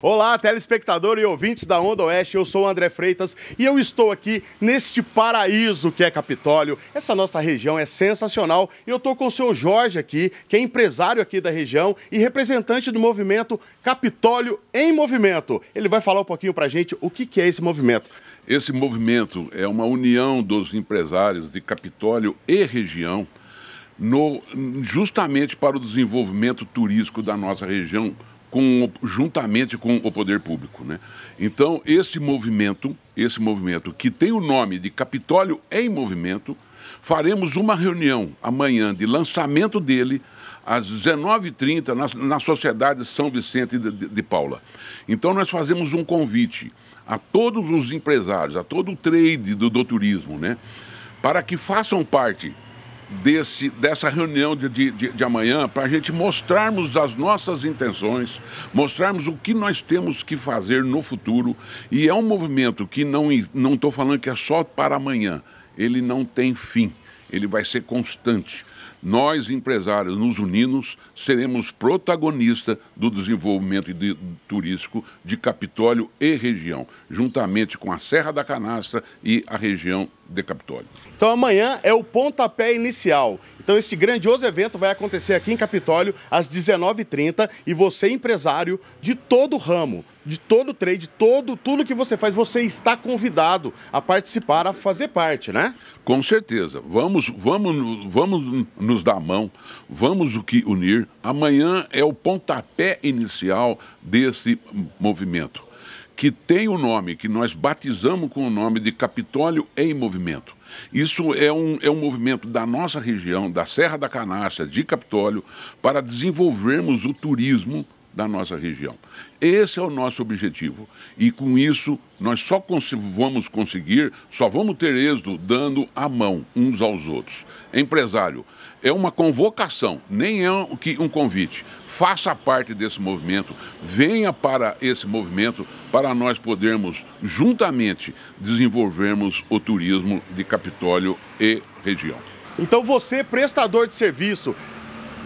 Olá, telespectador e ouvintes da Onda Oeste, eu sou o André Freitas e eu estou aqui neste paraíso que é Capitólio. Essa nossa região é sensacional e eu estou com o seu Jorge aqui, que é empresário aqui da região e representante do movimento Capitólio em Movimento. Ele vai falar um pouquinho para a gente o que, que é esse movimento. Esse movimento é uma união dos empresários de Capitólio e região no, justamente para o desenvolvimento turístico da nossa região com, juntamente com o poder público. Né? Então, esse movimento, esse movimento que tem o nome de Capitólio em Movimento, faremos uma reunião amanhã de lançamento dele às 19h30 na, na Sociedade São Vicente de, de, de Paula. Então, nós fazemos um convite a todos os empresários, a todo o trade do, do turismo, né? para que façam parte desse, dessa reunião de, de, de amanhã para a gente mostrarmos as nossas intenções, mostrarmos o que nós temos que fazer no futuro. E é um movimento que não estou falando que é só para amanhã, ele não tem fim, ele vai ser constante. Nós, empresários, nos unimos, seremos protagonistas do desenvolvimento de, turístico de Capitólio e região, juntamente com a Serra da Canastra e a região de Capitólio. Então amanhã é o pontapé inicial. Então este grandioso evento vai acontecer aqui em Capitólio às 19h30 e você empresário de todo o ramo, de todo o trade, todo tudo que você faz, você está convidado a participar, a fazer parte, né? Com certeza. Vamos, vamos, vamos nos dar a mão, vamos o que unir. Amanhã é o pontapé inicial desse movimento que tem o um nome, que nós batizamos com o nome de Capitólio em Movimento. Isso é um, é um movimento da nossa região, da Serra da Canastra, de Capitólio, para desenvolvermos o turismo da nossa região. Esse é o nosso objetivo. E com isso, nós só cons vamos conseguir, só vamos ter êxito dando a mão uns aos outros. Empresário, é uma convocação, nem é um, que um convite. Faça parte desse movimento, venha para esse movimento para nós podermos juntamente desenvolvermos o turismo de Capitólio e região. Então você, prestador de serviço,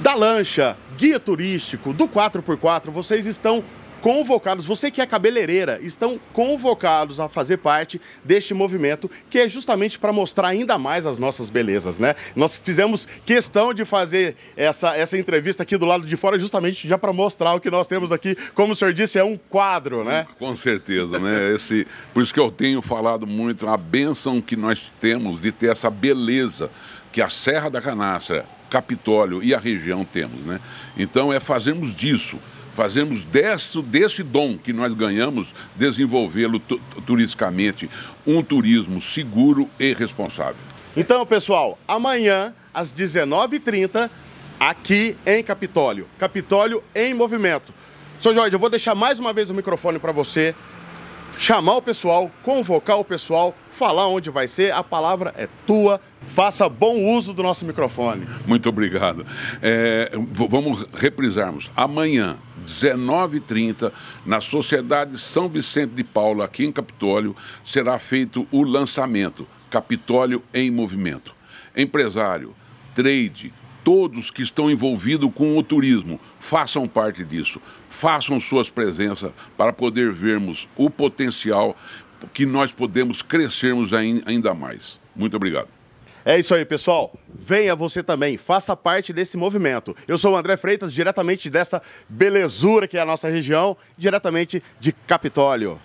da lancha, guia turístico, do 4x4, vocês estão convocados, você que é cabeleireira, estão convocados a fazer parte deste movimento que é justamente para mostrar ainda mais as nossas belezas, né? Nós fizemos questão de fazer essa, essa entrevista aqui do lado de fora justamente já para mostrar o que nós temos aqui, como o senhor disse, é um quadro, né? Com certeza, né? Esse, por isso que eu tenho falado muito a benção que nós temos de ter essa beleza que a Serra da Canastra, Capitólio e a região temos. Né? Então é fazermos disso, fazermos desse, desse dom que nós ganhamos, desenvolvê-lo turisticamente, um turismo seguro e responsável. Então, pessoal, amanhã, às 19h30, aqui em Capitólio. Capitólio em movimento. Seu Jorge, eu vou deixar mais uma vez o microfone para você chamar o pessoal, convocar o pessoal, falar onde vai ser. A palavra é tua. Faça bom uso do nosso microfone. Muito obrigado. É, vamos reprisarmos. Amanhã, 19h30, na Sociedade São Vicente de Paula, aqui em Capitólio, será feito o lançamento Capitólio em Movimento. Empresário, trade, todos que estão envolvidos com o turismo façam parte disso, façam suas presenças para poder vermos o potencial que nós podemos crescermos ainda mais. Muito obrigado. É isso aí, pessoal. Venha você também, faça parte desse movimento. Eu sou o André Freitas, diretamente dessa belezura que é a nossa região, diretamente de Capitólio.